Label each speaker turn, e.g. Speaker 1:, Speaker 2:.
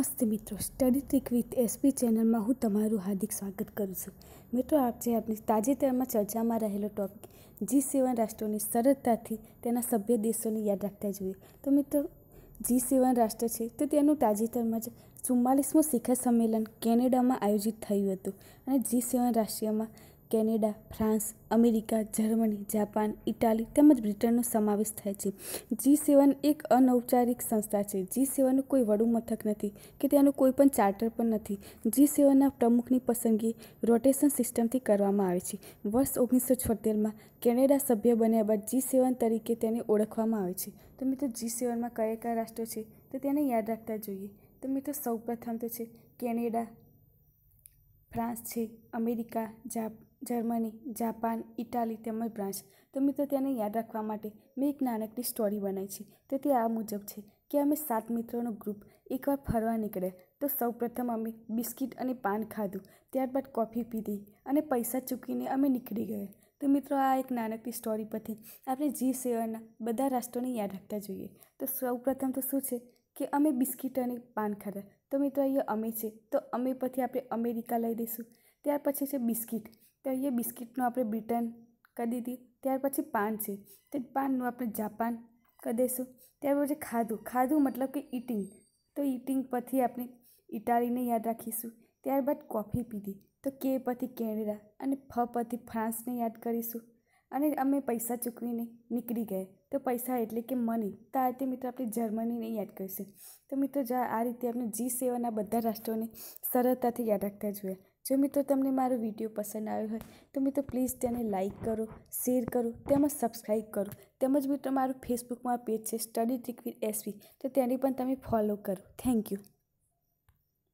Speaker 1: નમસ્તે મિત્રો study trick with SP ચેનલમાં હું તમારું હાર્દિક સ્વાગત કરું છું મિત્રો આજે આપણે તાજેતરમાં ચર્ચામાં રહેલો ટોપિક જી સેવન રાષ્ટ્રોની સરળતાથી તેના સભ્ય દેશોને યાદ રાખતા જોઈએ તો મિત્રો જી સેવન રાષ્ટ્ર છે તો તેનું તાજેતરમાં જ ચુમ્માલીસમું શિખર સંમેલન કેનેડામાં આયોજિત થયું હતું અને જી સેવન રાષ્ટ્રમાં Canada France America Germany Japan Italy તેમજ બ્રિટનનો સમાવેશ થાય છે જી સેવન એક અનૌપચારિક સંસ્થા છે જી સેવનનું કોઈ વડું મથક નથી કે તેનું કોઈ પણ ચાર્ટર પણ નથી જી સેવનના પ્રમુખની પસંદગી રોટેશન સિસ્ટમથી કરવામાં આવે છે વર્ષ ઓગણીસો છોતેરમાં કેનેડા સભ્ય બન્યા બાદ જી સેવન તરીકે તેને ઓળખવામાં આવે છે તો મિત્રો જી સેવનમાં કયા કયા રાષ્ટ્રો છે તો તેને યાદ રાખતા જોઈએ તો મિત્રો સૌ પ્રથમ તો છે કેનેડા ફ્રાન્સ છે અમેરિકા જાપ જર્મની જાપાન ઇટાલી તેમજ ફ્રાન્સ તો મિત્રો તેને યાદ રાખવા માટે મેં એક નાનકડી સ્ટોરી બનાવી છે તો તે આ મુજબ છે કે અમે સાત મિત્રોનો ગ્રુપ એકવાર ફરવા નીકળ્યા તો સૌપ્રથમ અમે બિસ્કિટ અને પાન ખાધું ત્યારબાદ કોફી પીધી અને પૈસા ચૂકીને અમે નીકળી ગયા તો મિત્રો આ એક નાનકડી સ્ટોરી પરથી આપણે જી સેવનના બધા રાષ્ટ્રોને યાદ રાખતા જોઈએ તો સૌપ્રથમ તો શું છે કે અમે બિસ્કિટ અને પાન ખાધા તો મિત્રો અહીંયા અમે છે તો અમે પછી આપણે અમેરિકા લઈ દઈશું ત્યાર પછી છે બિસ્કિટ તો એ બિસ્કિટનું આપણે બ્રિટન કરી દીધી ત્યાર પછી પાન છે તે પાનનું આપણે જાપાન કરી દઈશું ત્યાર પછી ખાધું ખાધું મતલબ કે ઇટિંગ તો ઇટિંગ પરથી આપણે ઇટાલીને યાદ રાખીશું ત્યારબાદ કોફી પીધી તો કે પરથી કેનેડા અને ફ પછી ફ્રાન્સને યાદ કરીશું અને અમે પૈસા ચૂકવીને નીકળી ગયા તો પૈસા એટલે કે મની તો આ રીતે મિત્રો આપણે જર્મનીને યાદ કરીશું તો મિત્રો આ રીતે આપણે જી સેવાના બધા રાષ્ટ્રોને સરળતાથી યાદ રાખતા જોઈએ જો મિત્રો તમને મારો વિડીયો પસંદ આવ્યો હોય તો મિત્રો પ્લીઝ તેને લાઇક કરો શેર કરો તેમજ સબસ્ક્રાઈબ કરો તેમજ મિત્રો મારું ફેસબુકમાં પેજ છે સ્ટડી ટ્રીક વિથ એસવી તો તેની પણ તમે ફોલો કરો થેન્ક યુ